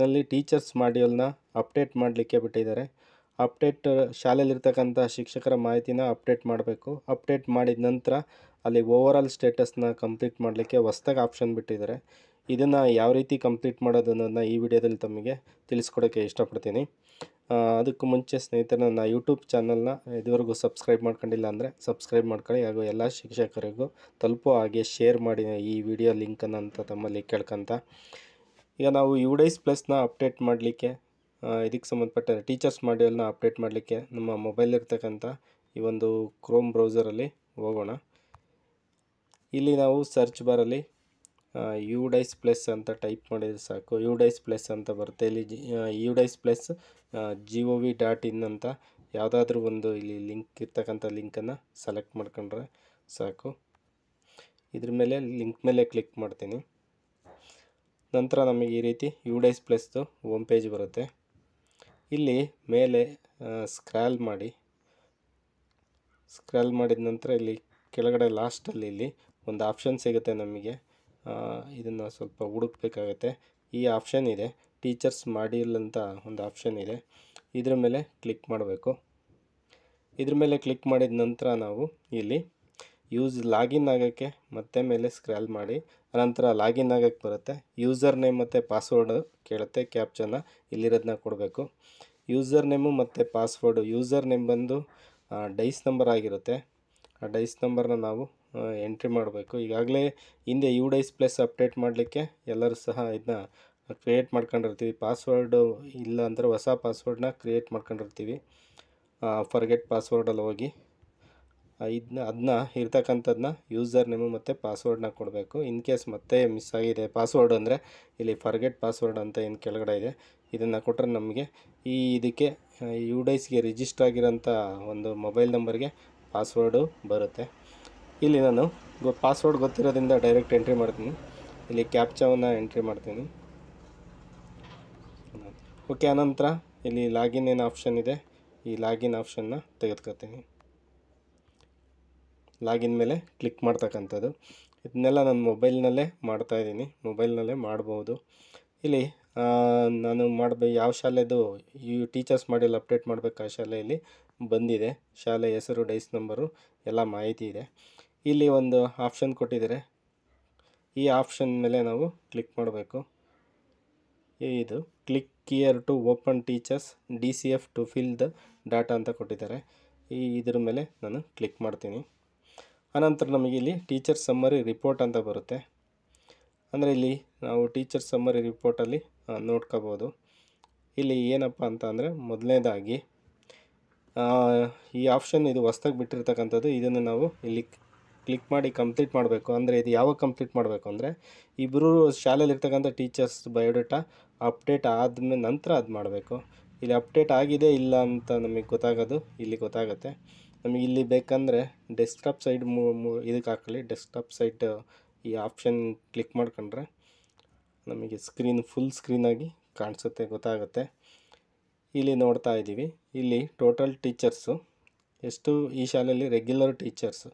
ನಲ್ಲಿ ಟೀಚರ್ಸ್ ಮಾಡ್ಯೂಲ್ನ ಅಪ್ಡೇಟ್ ಮಾಡಲಿಕ್ಕೆ ಬಿಟ್ಟಿದ್ದಾರೆ ಅಪ್ಡೇಟ್ ಶಾಲೆಯಲ್ಲಿರ್ತಕ್ಕಂಥ ಶಿಕ್ಷಕರ ಮಾಹಿತಿನ ಅಪ್ಡೇಟ್ ಮಾಡಬೇಕು ಅಪ್ಡೇಟ್ ಮಾಡಿದ ನಂತರ ಅಲ್ಲಿ ಓವರ್ ಆಲ್ ಸ್ಟೇಟಸ್ನ ಕಂಪ್ಲೀಟ್ ಮಾಡಲಿಕ್ಕೆ ಹೊಸ್ದಾಗಿ ಆಪ್ಷನ್ ಬಿಟ್ಟಿದ್ದಾರೆ ಇದನ್ನು ಯಾವ ರೀತಿ ಕಂಪ್ಲೀಟ್ ಮಾಡೋದು ಅನ್ನೋದನ್ನ ಈ ವಿಡಿಯೋದಲ್ಲಿ ತಮಗೆ ತಿಳಿಸ್ಕೊಡೋಕ್ಕೆ ಇಷ್ಟಪಡ್ತೀನಿ ಅದಕ್ಕೂ ಮುಂಚೆ ಸ್ನೇಹಿತರೆ ನನ್ನ ಯೂಟ್ಯೂಬ್ ಚಾನಲ್ನ ಇದುವರೆಗೂ ಸಬ್ಸ್ಕ್ರೈಬ್ ಮಾಡ್ಕೊಂಡಿಲ್ಲ ಅಂದರೆ ಸಬ್ಸ್ಕ್ರೈಬ್ ಮಾಡ್ಕೊಳ್ಳಿ ಹಾಗೂ ಎಲ್ಲ ಶಿಕ್ಷಕರಿಗೂ ತಲುಪೋ ಹಾಗೆ ಶೇರ್ ಮಾಡಿ ಈ ವಿಡಿಯೋ ಲಿಂಕನ್ನು ಅಂತ ತಮ್ಮಲ್ಲಿ ಕೇಳ್ಕೊಂತ ಈಗ ನಾವು ಯುಡೈಸ್ ಪ್ಲಸ್ನ ಅಪ್ಡೇಟ್ ಮಾಡಲಿಕ್ಕೆ ಇದಕ್ಕೆ ಸಂಬಂಧಪಟ್ಟ ಟೀಚರ್ಸ್ ಮಾಡ್ಯೂಲ್ನ ಅಪ್ಡೇಟ್ ಮಾಡಲಿಕ್ಕೆ ನಮ್ಮ ಮೊಬೈಲ್ ಇರ್ತಕ್ಕಂಥ ಈ ಒಂದು ಕ್ರೋಮ್ ಬ್ರೌಸರಲ್ಲಿ ಹೋಗೋಣ ಇಲ್ಲಿ ನಾವು ಸರ್ಚ್ ಬಾರಲ್ಲಿ ಯುಡೈಸ್ ಪ್ಲಸ್ ಅಂತ ಟೈಪ್ ಮಾಡಿದರೆ ಸಾಕು ಯುಡೈಸ್ ಪ್ಲಸ್ ಅಂತ ಬರುತ್ತೆ ಇಲ್ಲಿ G UDISE plus G O V dot in ಅಂತ ಯಾವುದಾದ್ರೂ ಒಂದು ಇಲ್ಲಿ ಲಿಂಕ್ ಇರ್ತಕ್ಕಂಥ ಲಿಂಕನ್ನು ಸೆಲೆಕ್ಟ್ ಮಾಡ್ಕೊಂಡ್ರೆ ಸಾಕು ಇದ್ರ ಮೇಲೆ ಲಿಂಕ್ ಮೇಲೆ ಕ್ಲಿಕ್ ಮಾಡ್ತೀನಿ ನಂತರ ನಮಗೆ ಈ ರೀತಿ ಯು ಡೈಸ್ ಪ್ಲಸ್ದು ಹೋಮ್ ಪೇಜ್ ಬರುತ್ತೆ ಇಲ್ಲಿ ಮೇಲೆ ಸ್ಕ್ರಾಲ್ ಮಾಡಿ ಸ್ಕ್ರಾಲ್ ಮಾಡಿದ ನಂತರ ಇಲ್ಲಿ ಕೆಳಗಡೆ ಲಾಸ್ಟಲ್ಲಿ ಇಲ್ಲಿ ಒಂದು ಆಪ್ಷನ್ ಸಿಗುತ್ತೆ ನಮಗೆ ಇದನ್ನು ಸ್ವಲ್ಪ ಹುಡುಕ್ಬೇಕಾಗತ್ತೆ ಈ ಆಪ್ಷನ್ ಇದೆ ಟೀಚರ್ಸ್ ಮಾಡಿಲ್ ಅಂತ ಒಂದು ಆಪ್ಷನ್ ಇದೆ ಇದ್ರ ಮೇಲೆ ಕ್ಲಿಕ್ ಮಾಡಬೇಕು ಇದ್ರ ಮೇಲೆ ಕ್ಲಿಕ್ ಮಾಡಿದ ನಂತರ ನಾವು ಇಲ್ಲಿ ಯೂಸ್ ಲಾಗಿನ್ ಆಗೋಕ್ಕೆ ಮತ್ತೆ ಮೇಲೆ ಸ್ಕ್ರಾಲ್ ಮಾಡಿ ಅನಂತರ ಲಾಗಿನ್ ಆಗೋಕ್ಕೆ ಬರುತ್ತೆ ಯೂಸರ್ ನೇಮ್ ಮತ್ತು ಪಾಸ್ವರ್ಡ್ ಕೇಳುತ್ತೆ ಕ್ಯಾಪ್ಚನ್ನು ಇಲ್ಲಿರೋದನ್ನ ಕೊಡಬೇಕು ಯೂಸರ್ ನೇಮು ಮತ್ತು ಪಾಸ್ವರ್ಡು ಯೂಸರ್ ನೇಮ್ ಬಂದು ಡೈಸ್ ನಂಬರ್ ಆಗಿರುತ್ತೆ ಆ ಡೈಸ್ ನಂಬರ್ನ ನಾವು ಎಂಟ್ರಿ ಮಾಡಬೇಕು ಈಗಾಗಲೇ ಹಿಂದೆ ಯು ಡೈಸ್ ಪ್ಲಸ್ ಅಪ್ಡೇಟ್ ಮಾಡಲಿಕ್ಕೆ ಎಲ್ಲರೂ ಸಹ ಇದನ್ನ ಕ್ರಿಯೇಟ್ ಮಾಡ್ಕೊಂಡಿರ್ತೀವಿ ಪಾಸ್ವರ್ಡು ಇಲ್ಲ ಅಂದರೆ ಹೊಸ ಪಾಸ್ವರ್ಡನ್ನ ಕ್ರಿಯೇಟ್ ಮಾಡ್ಕೊಂಡಿರ್ತೀವಿ ಫರ್ಗೆಟ್ ಪಾಸ್ವರ್ಡಲ್ಲಿ ಹೋಗಿ ಇದನ್ನ ಅದನ್ನ ಇರ್ತಕ್ಕಂಥದ್ದನ್ನ ಯೂಸರ್ ನೇಮು ಮತ್ತು ಪಾಸ್ವರ್ಡನ್ನ ಕೊಡಬೇಕು ಇನ್ ಕೇಸ್ ಮತ್ತೆ ಮಿಸ್ ಆಗಿದೆ ಪಾಸ್ವರ್ಡ್ ಅಂದರೆ ಇಲ್ಲಿ ಫರ್ಗೆಟ್ ಪಾಸ್ವರ್ಡ್ ಅಂತ ಏನು ಕೆಳಗಡೆ ಇದೆ ಇದನ್ನು ಕೊಟ್ಟರೆ ನಮಗೆ ಈ ಇದಕ್ಕೆ ಡೈಸ್ಗೆ ರಿಜಿಸ್ಟರ್ ಆಗಿರೋಂಥ ಒಂದು ಮೊಬೈಲ್ ನಂಬರ್ಗೆ ಪಾಸ್ವರ್ಡು ಬರುತ್ತೆ ಇಲ್ಲಿ ನಾನು ಪಾಸ್ವರ್ಡ್ ಗೊತ್ತಿರೋದ್ರಿಂದ ಡೈರೆಕ್ಟ್ ಎಂಟ್ರಿ ಮಾಡ್ತೀನಿ ಇಲ್ಲಿ ಕ್ಯಾಪ್ಚವನ್ನು ಎಂಟ್ರಿ ಮಾಡ್ತೀನಿ ಓಕೆ ಆನಂತರ ಇಲ್ಲಿ ಲಾಗಿನ್ ಏನು ಆಪ್ಷನ್ ಇದೆ ಈ ಲಾಗಿನ್ ಆಪ್ಷನ್ನ ತೆಗೆದುಕೊತೀನಿ ಲಾಗಿನ್ ಮೇಲೆ ಕ್ಲಿಕ್ ಮಾಡ್ತಕ್ಕಂಥದ್ದು ಇದನ್ನೆಲ್ಲ ನಾನು ಮೊಬೈಲ್ನಲ್ಲೇ ಮಾಡ್ತಾಯಿದ್ದೀನಿ ಮೊಬೈಲ್ನಲ್ಲೇ ಮಾಡ್ಬೋದು ಇಲ್ಲಿ ನಾನು ಮಾಡಬೇಕು ಯಾವ ಶಾಲೆದು ಈ ಟೀಚರ್ಸ್ ಮಾಡಿಲ್ಲ ಅಪ್ಡೇಟ್ ಮಾಡಬೇಕು ಆ ಶಾಲೆಯಲ್ಲಿ ಬಂದಿದೆ ಶಾಲೆ ಹೆಸರು ಡೈಸ್ ನಂಬರು ಎಲ್ಲ ಮಾಹಿತಿ ಇದೆ ಇಲ್ಲಿ ಒಂದು ಆಪ್ಷನ್ ಕೊಟ್ಟಿದ್ದಾರೆ ಈ ಆಪ್ಷನ್ ಮೇಲೆ ನಾವು ಕ್ಲಿಕ್ ಮಾಡಬೇಕು ಇದು click here to open teachers D C F to fill the data ಅಂತ ಕೊಟ್ಟಿದ್ದಾರೆ ಈ ಇದ್ರ ಮೇಲೆ ನಾನು ಕ್ಲಿಕ್ ಮಾಡ್ತೀನಿ ಆನಂತರ ನಮಗೆ ಇಲ್ಲಿ ಟೀಚರ್ ಸಮ್ಮರಿ ರಿಪೋರ್ಟ್ ಅಂತ ಬರುತ್ತೆ ಅಂದರೆ ಇಲ್ಲಿ ನಾವು ಟೀಚರ್ ಸಮ್ಮರಿ ರಿಪೋರ್ಟಲ್ಲಿ ನೋಡ್ಕೋಬೋದು ಇಲ್ಲಿ ಏನಪ್ಪ ಅಂತ ಅಂದರೆ ಮೊದಲನೇದಾಗಿ ಈ ಆಪ್ಷನ್ ಇದು ಹೊಸ್ದಾಗಿ ಬಿಟ್ಟಿರ್ತಕ್ಕಂಥದ್ದು ಇದನ್ನು ನಾವು ಇಲ್ಲಿ ಕ್ಲಿಕ್ ಮಾಡಿ ಕಂಪ್ಲೀಟ್ ಮಾಡಬೇಕು ಅಂದರೆ ಇದು ಯಾವಾಗ ಕಂಪ್ಲೀಟ್ ಮಾಡಬೇಕು ಅಂದರೆ ಇಬ್ಬರು ಶಾಲೆಯಲ್ಲಿರ್ತಕ್ಕಂಥ ಟೀಚರ್ಸ್ ಬಯೋಡೇಟಾ ಅಪ್ಡೇಟ್ ಆದ ನಂತರ ಅದು ಮಾಡಬೇಕು ಇಲ್ಲಿ ಅಪ್ಡೇಟ್ ಆಗಿದೆ ಇಲ್ಲ ಅಂತ ನಮಗೆ ಗೊತ್ತಾಗೋದು ಇಲ್ಲಿ ಗೊತ್ತಾಗುತ್ತೆ ನಮಗೆ ಇಲ್ಲಿ ಬೇಕಂದರೆ ಡೆಸ್ಕ್ಟಾಪ್ ಸೈಡ್ ಇದಕ್ಕೆ ಹಾಕಲಿ ಡೆಸ್ಕ್ಟಾಪ್ ಸೈಡ್ ಈ ಆಪ್ಷನ್ ಕ್ಲಿಕ್ ಮಾಡ್ಕೊಂಡ್ರೆ ನಮಗೆ ಸ್ಕ್ರೀನ್ ಫುಲ್ ಸ್ಕ್ರೀನಾಗಿ ಕಾಣಿಸುತ್ತೆ ಗೊತ್ತಾಗುತ್ತೆ ಇಲ್ಲಿ ನೋಡ್ತಾ ಇದ್ದೀವಿ ಇಲ್ಲಿ ಟೋಟಲ್ ಟೀಚರ್ಸು ಎಷ್ಟು ಈ ಶಾಲೆಯಲ್ಲಿ ರೆಗ್ಯುಲರ್ ಟೀಚರ್ಸು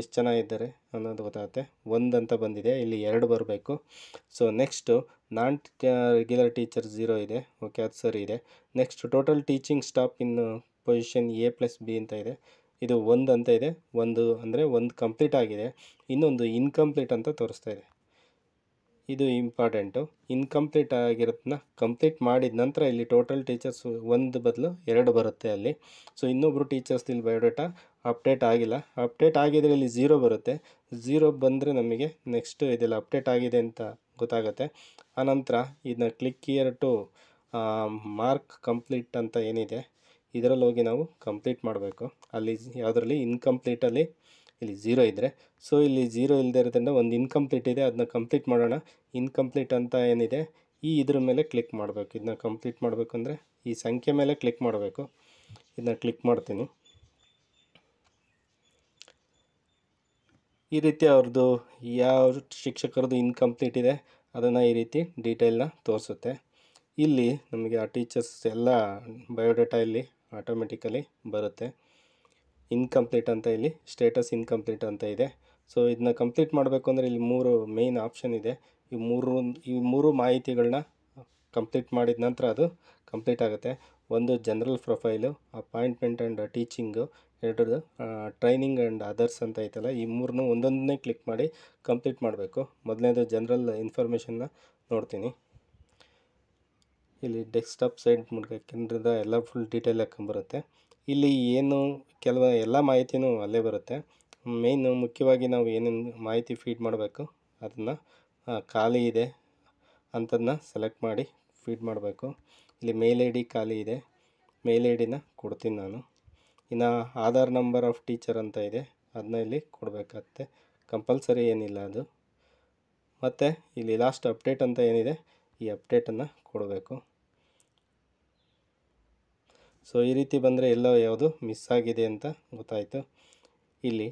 ಎಷ್ಟು ಜನ ಇದ್ದಾರೆ ಅನ್ನೋದು ಗೊತ್ತಾಗುತ್ತೆ ಒಂದು ಅಂತ ಬಂದಿದೆ ಇಲ್ಲಿ ಎರಡು ಬರಬೇಕು so next non regular teacher zero ಇದೆ ಓಕೆ ಅದು ಸರಿ ಇದೆ ನೆಕ್ಸ್ಟ್ ಟೋಟಲ್ ಟೀಚಿಂಗ್ ಸ್ಟಾಫ್ ಇನ್ನು ಪೊಸಿಷನ್ ಎ ಪ್ಲಸ್ ಬಿ ಅಂತ ಇದೆ ಇದು ಒಂದು ಅಂತ ಇದೆ ಒಂದು ಅಂದರೆ ಒಂದು ಕಂಪ್ಲೀಟ್ ಆಗಿದೆ ಇನ್ನೊಂದು ಇನ್ಕಂಪ್ಲೀಟ್ ಅಂತ ತೋರಿಸ್ತಾ ಇದೆ ಇದು ಇಂಪಾರ್ಟೆಂಟು ಇನ್ಕಂಪ್ಲೀಟ್ ಆಗಿರೋದನ್ನ ಕಂಪ್ಲೀಟ್ ಮಾಡಿದ ನಂತರ ಇಲ್ಲಿ ಟೋಟಲ್ ಟೀಚರ್ಸ್ ಒಂದು ಬದಲು ಎರಡು ಬರುತ್ತೆ ಅಲ್ಲಿ ಸೊ ಇನ್ನೊಬ್ಬರು ಟೀಚರ್ಸ್ ಇಲ್ಲಿ ಬಯೋಡೇಟಾ ಅಪ್ಡೇಟ್ ಆಗಿಲ್ಲ ಅಪ್ಡೇಟ್ ಆಗಿದರೆ ಇಲ್ಲಿ ಝೀರೋ ಬರುತ್ತೆ ಝೀರೋ ಬಂದರೆ ನಮಗೆ ನೆಕ್ಸ್ಟ್ ಇದೆಲ್ಲ ಅಪ್ಡೇಟ್ ಆಗಿದೆ ಅಂತ ಗೊತ್ತಾಗುತ್ತೆ ಆನಂತರ ಇದನ್ನ click here to mark complete ಅಂತ ಏನಿದೆ ಇದರಲ್ಲಿ ಹೋಗಿ ನಾವು ಕಂಪ್ಲೀಟ್ ಮಾಡಬೇಕು ಅಲ್ಲಿ ಯಾವುದರಲ್ಲಿ ಇನ್ಕಂಪ್ಲೀಟಲ್ಲಿ ಇಲ್ಲಿ ಜೀರೋ ಇದ್ದರೆ ಸೊ ಇಲ್ಲಿ ಝೀರೋ ಇಲ್ಲದೇ ಇರೋದ್ರಿಂದ ಒಂದು ಇನ್ಕಂಪ್ಲೀಟ್ ಇದೆ ಅದನ್ನ ಕಂಪ್ಲೀಟ್ ಮಾಡೋಣ ಇನ್ಕಂಪ್ಲೀಟ್ ಅಂತ ಏನಿದೆ ಈ ಇದ್ರ ಮೇಲೆ ಕ್ಲಿಕ್ ಮಾಡಬೇಕು ಇದನ್ನ ಕಂಪ್ಲೀಟ್ ಮಾಡಬೇಕಂದ್ರೆ ಈ ಸಂಖ್ಯೆ ಮೇಲೆ ಕ್ಲಿಕ್ ಮಾಡಬೇಕು ಇದನ್ನ ಕ್ಲಿಕ್ ಮಾಡ್ತೀನಿ ಈ ರೀತಿ ಅವ್ರದ್ದು ಯಾವ ಶಿಕ್ಷಕರದ್ದು ಇನ್ಕಂಪ್ಲೀಟ್ ಇದೆ ಅದನ್ನು ಈ ರೀತಿ ಡೀಟೇಲ್ನ ತೋರಿಸುತ್ತೆ ಇಲ್ಲಿ ನಮಗೆ ಆ ಟೀಚರ್ಸ್ ಎಲ್ಲ ಬಯೋಡೇಟಾ ಇಲ್ಲಿ ಆಟೋಮೆಟಿಕಲಿ ಬರುತ್ತೆ ಇನ್ಕಂಪ್ಲೀಟ್ ಅಂತ ಇಲ್ಲಿ ಸ್ಟೇಟಸ್ ಇನ್ಕಂಪ್ಲೀಟ್ ಅಂತ ಇದೆ ಸೊ ಇದನ್ನ ಕಂಪ್ಲೀಟ್ ಮಾಡಬೇಕು ಅಂದರೆ ಇಲ್ಲಿ ಮೂರು ಮೇಯ್ನ್ ಆಪ್ಷನ್ ಇದೆ ಈ ಮೂರು ಈ ಮೂರು ಮಾಹಿತಿಗಳನ್ನ ಕಂಪ್ಲೀಟ್ ಮಾಡಿದ ನಂತರ ಅದು ಕಂಪ್ಲೀಟ್ ಆಗುತ್ತೆ ಒಂದು general profile appointment and teaching ಎರಡರದು ಟ್ರೈನಿಂಗ್ ಆ್ಯಂಡ್ ಅದರ್ಸ್ ಅಂತ ಐತಲ್ಲ ಈ ಮೂರನ್ನೂ ಒಂದೊಂದನ್ನೇ ಕ್ಲಿಕ್ ಮಾಡಿ ಕಂಪ್ಲೀಟ್ ಮಾಡಬೇಕು ಮೊದಲನೇದು ಜನರಲ್ ಇನ್ಫಾರ್ಮೇಷನ್ನ ನೋಡ್ತೀನಿ ಇಲ್ಲಿ ಡೆಸ್ಕ್ಟಾಪ್ ಸೈಡ್ ಮೂಲಕ ಕೇಂದ್ರದ ಎಲ್ಲ ಫುಲ್ ಡೀಟೇಲ್ ಬರುತ್ತೆ ಇಲ್ಲಿ ಏನು ಕೆಲವು ಎಲ್ಲ ಮಾಹಿತಿನೂ ಅಲ್ಲೇ ಬರುತ್ತೆ ಮೇಯ್ನು ಮುಖ್ಯವಾಗಿ ನಾವು ಏನೇನು ಮಾಹಿತಿ ಫೀಡ್ ಮಾಡಬೇಕು ಅದನ್ನು ಖಾಲಿ ಇದೆ ಅಂಥದನ್ನ ಸೆಲೆಕ್ಟ್ ಮಾಡಿ ಫೀಡ್ ಮಾಡಬೇಕು ಇಲ್ಲಿ ಮೇಲ್ ಐ ಡಿ ಖಾಲಿ ಇದೆ ಮೇಲ್ ಐ ಡಿನ ಕೊಡ್ತೀನಿ ನಾನು ಇನ್ನು ಆಧಾರ್ ನಂಬರ್ ಆಫ್ ಟೀಚರ್ ಅಂತ ಇದೆ ಅದನ್ನ ಇಲ್ಲಿ ಕೊಡಬೇಕಾಗತ್ತೆ ಕಂಪಲ್ಸರಿ ಏನಿಲ್ಲ ಅದು ಮತ್ತು ಇಲ್ಲಿ ಲಾಸ್ಟ್ ಅಪ್ಡೇಟ್ ಅಂತ ಏನಿದೆ ಈ ಅಪ್ಡೇಟನ್ನು ಕೊಡಬೇಕು ಸೊ ಈ ರೀತಿ ಬಂದರೆ ಎಲ್ಲೋ ಯಾವುದು ಮಿಸ್ ಆಗಿದೆ ಅಂತ ಗೊತ್ತಾಯಿತು ಇಲ್ಲಿ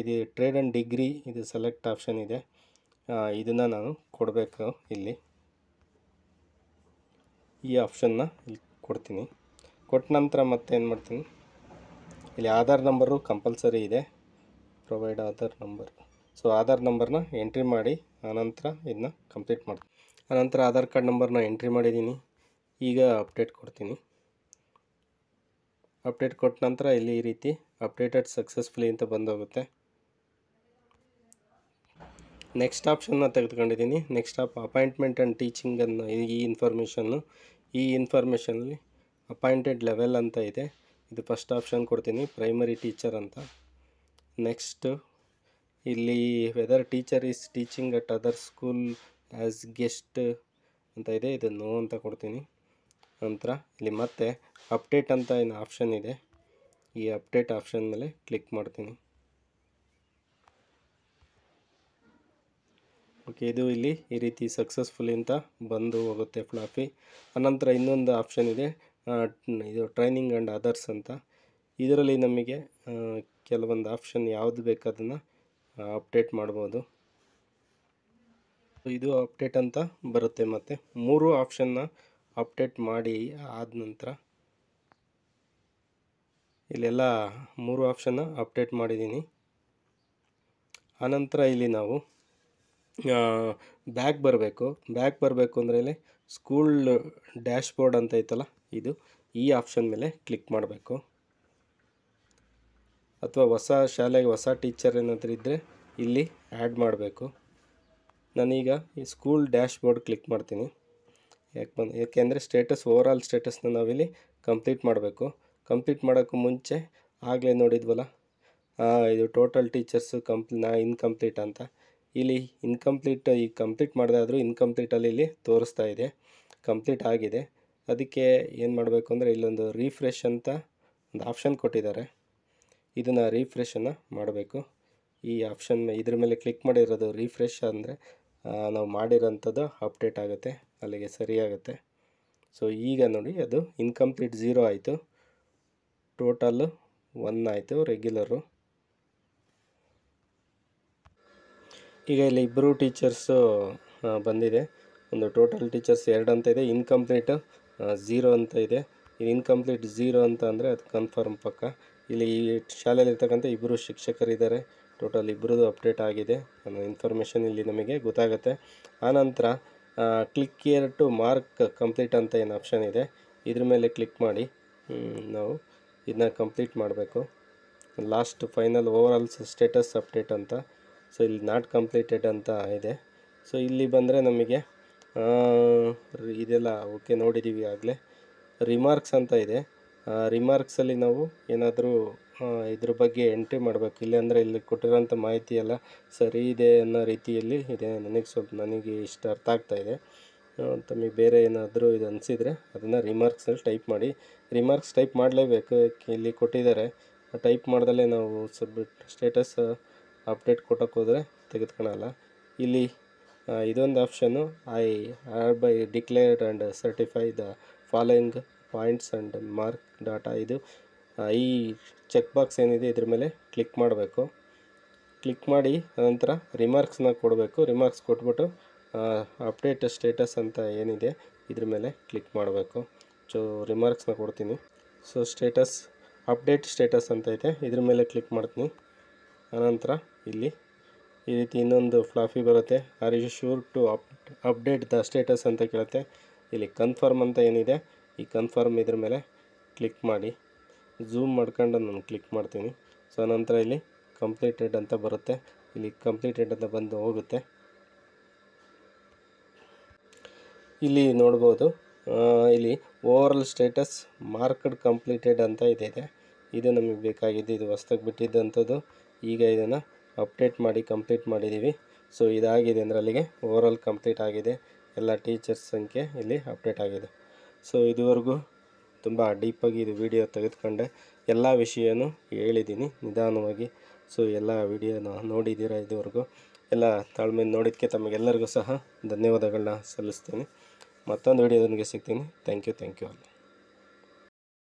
ಇದು ಟ್ರೇಡ್ ಆ್ಯಂಡ್ ಡಿಗ್ರಿ ಇದು ಸೆಲೆಕ್ಟ್ ಆಪ್ಷನ್ ಇದೆ ಇದನ್ನು ನಾನು ಕೊಡಬೇಕು ಇಲ್ಲಿ ಈ ಆಪ್ಷನ್ನ ಇಲ್ಲಿ ಕೊಡ್ತೀನಿ ಕೊಟ್ಟ ನಂತರ ಮತ್ತೆ ಏನು ಮಾಡ್ತೀನಿ ಇಲ್ಲಿ ಆಧಾರ್ ನಂಬರು ಕಂಪಲ್ಸರಿ ಇದೆ provide Aadhaar number so Aadhaar ನಂಬರ್ನ ಎಂಟ್ರಿ ಮಾಡಿ ಆನಂತರ ಇದನ್ನ ಕಂಪ್ಲೀಟ್ ಮಾಡ್ತೀನಿ ಆನಂತರ ಆಧಾರ್ ಕಾರ್ಡ್ ನಂಬರ್ನ ಎಂಟ್ರಿ ಮಾಡಿದ್ದೀನಿ ಈಗ ಅಪ್ಡೇಟ್ ಕೊಡ್ತೀನಿ ಅಪ್ಡೇಟ್ ಕೊಟ್ಟ ನಂತರ ಇಲ್ಲಿ ಈ ರೀತಿ ಅಪ್ಡೇಟೆಡ್ ಸಕ್ಸಸ್ಫುಲಿ ಅಂತ ಬಂದೋಗುತ್ತೆ ನೆಕ್ಸ್ಟ್ ಆಪ್ಷನ್ನ ತೆಗೆದುಕೊಂಡಿದ್ದೀನಿ ನೆಕ್ಸ್ಟ್ ಆಪ್ ಅಪಾಯಿಂಟ್ಮೆಂಟ್ ಆ್ಯಂಡ್ ಟೀಚಿಂಗನ್ನು ಈ ಇನ್ಫಾರ್ಮೇಷನ್ನು ಈ ಇನ್ಫಾರ್ಮೇಷನಲ್ಲಿ ಅಪಾಯಿಂಟೆಡ್ ಲೆವೆಲ್ ಅಂತ ಇದೆ ಇದು ಫಸ್ಟ್ ಆಪ್ಷನ್ ಕೊಡ್ತೀನಿ ಪ್ರೈಮರಿ ಟೀಚರ್ ಅಂತ ನೆಕ್ಸ್ಟು ಇಲ್ಲಿ whether teacher is teaching at other school as guest ಅಂತ ಇದೆ ಇದನ್ನು ಅಂತ ಕೊಡ್ತೀನಿ ನಂತರ ಇಲ್ಲಿ ಮತ್ತೆ ಅಪ್ಡೇಟ್ ಅಂತ ಏನು ಆಪ್ಷನ್ ಇದೆ ಈ ಅಪ್ಡೇಟ್ ಆಪ್ಷನ್ ಮೇಲೆ ಕ್ಲಿಕ್ ಮಾಡ್ತೀನಿ ಓಕೆ ಇದು ಇಲ್ಲಿ ಈ ರೀತಿ ಸಕ್ಸಸ್ಫುಲ್ ಅಂತ ಬಂದು ಹೋಗುತ್ತೆ ಫ್ಲಾಫಿ ಅನಂತರ ಇನ್ನೊಂದು ಆಪ್ಷನ್ ಇದೆ ಇದು ಟ್ರೈನಿಂಗ್ ಆ್ಯಂಡ್ ಅದರ್ಸ್ ಅಂತ ಇದರಲ್ಲಿ ನಮಗೆ ಕೆಲವೊಂದು ಆಪ್ಷನ್ ಯಾವುದು ಬೇಕಾದನ್ನು ಅಪ್ಡೇಟ್ ಮಾಡ್ಬೋದು ಇದು ಅಪ್ಡೇಟ್ ಅಂತ ಬರುತ್ತೆ ಮತ್ತು ಮೂರು ಆಪ್ಷನ್ನ ಅಪ್ಡೇಟ್ ಮಾಡಿ ಆದ ನಂತರ ಇಲ್ಲೆಲ್ಲ ಮೂರು ಆಪ್ಷನ್ನ ಅಪ್ಡೇಟ್ ಮಾಡಿದ್ದೀನಿ ಆನಂತರ ಇಲ್ಲಿ ನಾವು ಬ್ಯಾಕ್ ಬರಬೇಕು ಬ್ಯಾಕ್ ಬರಬೇಕು ಅಂದರೆ ಇಲ್ಲಿ ಸ್ಕೂಲ್ ಡ್ಯಾಶ್ ಬೋರ್ಡ್ ಅಂತ ಐತಲ್ಲ ಇದು ಈ ಆಪ್ಷನ್ ಮೇಲೆ ಕ್ಲಿಕ್ ಮಾಡಬೇಕು ಅಥವಾ ಹೊಸ ಶಾಲೆಗೆ ಹೊಸ ಟೀಚರ್ ಏನಾದರೂ ಇದ್ದರೆ ಇಲ್ಲಿ ಆ್ಯಡ್ ಮಾಡಬೇಕು ನಾನೀಗ ಈ ಸ್ಕೂಲ್ ಡ್ಯಾಶ್ ಬೋರ್ಡ್ ಕ್ಲಿಕ್ ಮಾಡ್ತೀನಿ ಯಾಕೆ ಬಂದು ಯಾಕೆಂದರೆ ಸ್ಟೇಟಸ್ ಓವರ್ ಆಲ್ ಸ್ಟೇಟಸ್ನ ನಾವಿಲ್ಲಿ ಕಂಪ್ಲೀಟ್ ಮಾಡಬೇಕು ಕಂಪ್ಲೀಟ್ ಮಾಡೋಕ್ಕೂ ಮುಂಚೆ ಆಗಲೇ ನೋಡಿದ್ವಲ್ಲ ಇದು ಟೋಟಲ್ ಟೀಚರ್ಸು ಕಂಪ್ ನಾ ಇನ್ಕಂಪ್ಲೀಟ್ ಅಂತ ಇಲ್ಲಿ ಇನ್ಕಂಪ್ಲೀಟ್ ಈಗ ಕಂಪ್ಲೀಟ್ ಮಾಡದೆ ಆದರೂ ಇನ್ಕಂಪ್ಲೀಟಲ್ಲಿ ಇಲ್ಲಿ ತೋರಿಸ್ತಾ ಇದೆ ಕಂಪ್ಲೀಟ್ ಆಗಿದೆ ಅದಕ್ಕೆ ಏನು ಮಾಡಬೇಕು ಅಂದರೆ ಇಲ್ಲೊಂದು ರೀಫ್ರೆಶ್ ಅಂತ ಒಂದು ಆಪ್ಷನ್ ಕೊಟ್ಟಿದ್ದಾರೆ ಇದನ್ನು ರೀಫ್ರೆಶನ್ನು ಮಾಡಬೇಕು ಈ ಆಪ್ಷನ್ ಇದ್ರ ಮೇಲೆ ಕ್ಲಿಕ್ ಮಾಡಿರೋದು ರೀಫ್ರೆಶ್ ಅಂದರೆ ನಾವು ಮಾಡಿರೋಂಥದ್ದು ಅಪ್ಡೇಟ್ ಆಗುತ್ತೆ ಅಲ್ಲಿಗೆ ಸರಿಯಾಗುತ್ತೆ ಸೊ ಈಗ ನೋಡಿ ಅದು ಇನ್ಕಂಪ್ಲೀಟ್ ಝೀರೋ ಆಯಿತು ಟೋಟಲ್ಲು ಒನ್ ಆಯಿತು ರೆಗ್ಯುಲರು ಈಗ ಇಲ್ಲಿ ಇಬ್ಬರು ಟೀಚರ್ಸು ಬಂದಿದೆ ಒಂದು ಟೋಟಲ್ ಟೀಚರ್ಸ್ ಎರಡು ಅಂತ ಇದೆ ಇನ್ಕಂಪ್ಲೀಟು ಝೀರೋ ಅಂತ ಇದೆ ಇದು ಇನ್ಕಂಪ್ಲೀಟ್ ಝೀರೋ ಅಂತ ಅಂದರೆ ಅದು ಕನ್ಫರ್ಮ್ ಪಕ್ಕ ಇಲ್ಲಿ ಈ ಶಾಲೆಯಲ್ಲಿರ್ತಕ್ಕಂಥ ಇಬ್ಬರು ಶಿಕ್ಷಕರಿದ್ದಾರೆ ಟೋಟಲ್ ಇಬ್ಬರದು ಅಪ್ಡೇಟ್ ಆಗಿದೆ ಅನ್ನೋ ಇನ್ಫಾರ್ಮೇಷನ್ ಇಲ್ಲಿ ನಮಗೆ ಗೊತ್ತಾಗುತ್ತೆ ಆನಂತರ click here to mark complete ಅಂತ ಏನು ಆಪ್ಷನ್ ಇದೆ ಇದ್ರ ಮೇಲೆ ಕ್ಲಿಕ್ ಮಾಡಿ ನಾವು ಇದನ್ನ ಕಂಪ್ಲೀಟ್ ಮಾಡಬೇಕು last final overall status update ಅಂತ ಸೊ ಇಲ್ಲಿ ನಾಟ್ ಕಂಪ್ಲೀಟೆಡ್ ಅಂತ ಇದೆ ಸೊ ಇಲ್ಲಿ ಬಂದರೆ ನಮಗೆ ಇದೆಲ್ಲ ಓಕೆ ನೋಡಿದ್ದೀವಿ ಆಗಲೇ ರಿಮಾರ್ಕ್ಸ್ ಅಂತ ಇದೆ ರಿಮಾರ್ಕ್ಸಲ್ಲಿ ನಾವು ಏನಾದರೂ ಇದ್ರ ಬಗ್ಗೆ ಎಂಟ್ರಿ ಮಾಡಬೇಕು ಇಲ್ಲಾಂದರೆ ಇಲ್ಲಿ ಕೊಟ್ಟಿರೋಂಥ ಮಾಹಿತಿ ಎಲ್ಲ ಸರಿ ಇದೆ ಅನ್ನೋ ರೀತಿಯಲ್ಲಿ ಇದೆ ನನಗೆ ಸ್ವಲ್ಪ ನನಗೆ ಇಷ್ಟ ಅರ್ಥ ಆಗ್ತಾಯಿದೆ ತಮಗೆ ಬೇರೆ ಏನಾದರೂ ಇದು ಅನಿಸಿದರೆ ಅದನ್ನು ರಿಮಾರ್ಕ್ಸ್ ಟೈಪ್ ಮಾಡಿ ರಿಮಾರ್ಕ್ಸ್ ಟೈಪ್ ಮಾಡಲೇಬೇಕು ಇಲ್ಲಿ ಕೊಟ್ಟಿದ್ದಾರೆ ಟೈಪ್ ಮಾಡ್ದಲೇ ನಾವು ಸಬ್ಮಿಟ್ ಸ್ಟೇಟಸ್ ಅಪ್ಡೇಟ್ ಕೊಟ್ಟಕ್ಕೆ ಹೋದರೆ ತೆಗೆದುಕೊಳಲ್ಲ ಇಲ್ಲಿ ಇದೊಂದು ಆಪ್ಷನ್ನು I hereby declared and certify the following points and mark data ಇದು ಈ ಚೆಕ್ ಬಾಕ್ಸ್ ಏನಿದೆ ಇದ್ರ ಮೇಲೆ ಕ್ಲಿಕ್ ಮಾಡಬೇಕು ಕ್ಲಿಕ್ ಮಾಡಿ ನಂತರ ರಿಮಾರ್ಕ್ಸ್ನ ಕೊಡಬೇಕು ರಿಮಾರ್ಕ್ಸ್ ಕೊಟ್ಬಿಟ್ಟು ಅಪ್ಡೇಟ್ ಸ್ಟೇಟಸ್ ಅಂತ ಏನಿದೆ ಇದ್ರ ಮೇಲೆ ಕ್ಲಿಕ್ ಮಾಡಬೇಕು ಸೊ ರಿಮಾರ್ಕ್ಸ್ನ ಕೊಡ್ತೀನಿ ಸೊ ಸ್ಟೇಟಸ್ ಅಪ್ಡೇಟ್ ಸ್ಟೇಟಸ್ ಅಂತ ಐತೆ ಇದ್ರ ಮೇಲೆ ಕ್ಲಿಕ್ ಮಾಡ್ತೀನಿ ಆನಂತರ ಇಲ್ಲಿ ಈ ರೀತಿ ಇನ್ನೊಂದು ಫ್ಲಾಫಿ ಬರುತ್ತೆ are you sure to up update the status ಅಂತ ಕೇಳುತ್ತೆ ಇಲ್ಲಿ ಕನ್ಫರ್ಮ್ ಅಂತ ಏನಿದೆ ಈ ಕನ್ಫರ್ಮ್ ಇದ್ರ ಮೇಲೆ ಕ್ಲಿಕ್ ಮಾಡಿ ಝೂಮ್ ಮಾಡ್ಕೊಂಡು ನಾನು ಕ್ಲಿಕ್ ಮಾಡ್ತೀನಿ ಸೊ ನಂತರ ಇಲ್ಲಿ ಕಂಪ್ಲೀಟೆಡ್ ಅಂತ ಬರುತ್ತೆ ಇಲ್ಲಿ ಕಂಪ್ಲೀಟೆಡ್ ಅಂತ ಬಂದು ಹೋಗುತ್ತೆ ಇಲ್ಲಿ ನೋಡ್ಬೋದು ಇಲ್ಲಿ ಆಲ್ ಸ್ಟೇಟಸ್ ಮಾರ್ಕ್ಡ್ ಕಂಪ್ಲೀಟೆಡ್ ಅಂತ ಇದೆ ಇದು ನಮಗೆ ಬೇಕಾಗಿದೆ ಇದು ಹೊಸ್ದಾಗಿ ಬಿಟ್ಟಿದ್ದಂಥದ್ದು ಈಗ ಇದನ್ನು ಅಪ್ಡೇಟ್ ಮಾಡಿ ಕಂಪ್ಲೀಟ್ ಮಾಡಿದ್ದೀವಿ ಸೊ ಇದಾಗಿದೆ ಅಂದರೆ ಅಲ್ಲಿಗೆ ಆಲ್ ಕಂಪ್ಲೀಟ್ ಆಗಿದೆ ಎಲ್ಲ ಟೀಚರ್ಸ್ ಸಂಖ್ಯೆ ಇಲ್ಲಿ ಅಪ್ಡೇಟ್ ಆಗಿದೆ ಸೊ ಇದುವರೆಗೂ ತುಂಬ ಡೀಪಾಗಿ ಇದು ವಿಡಿಯೋ ತೆಗೆದುಕೊಂಡೆ ಎಲ್ಲ ವಿಷಯನೂ ಹೇಳಿದ್ದೀನಿ ನಿಧಾನವಾಗಿ ಸೊ ಎಲ್ಲ ವಿಡಿಯೋನ ನೋಡಿದ್ದೀರಾ ಇದುವರೆಗೂ ಎಲ್ಲ ತಾಳ್ಮೆ ನೋಡಿದ್ದಕ್ಕೆ ತಮಗೆಲ್ಲರಿಗೂ ಸಹ ಧನ್ಯವಾದಗಳನ್ನ ಸಲ್ಲಿಸ್ತೀನಿ ಮತ್ತೊಂದು ವಿಡಿಯೋದೊಂದಿಗೆ ಸಿಗ್ತೀನಿ ಥ್ಯಾಂಕ್ ಯು ಥ್ಯಾಂಕ್ ಯು ಅಲ್ಲ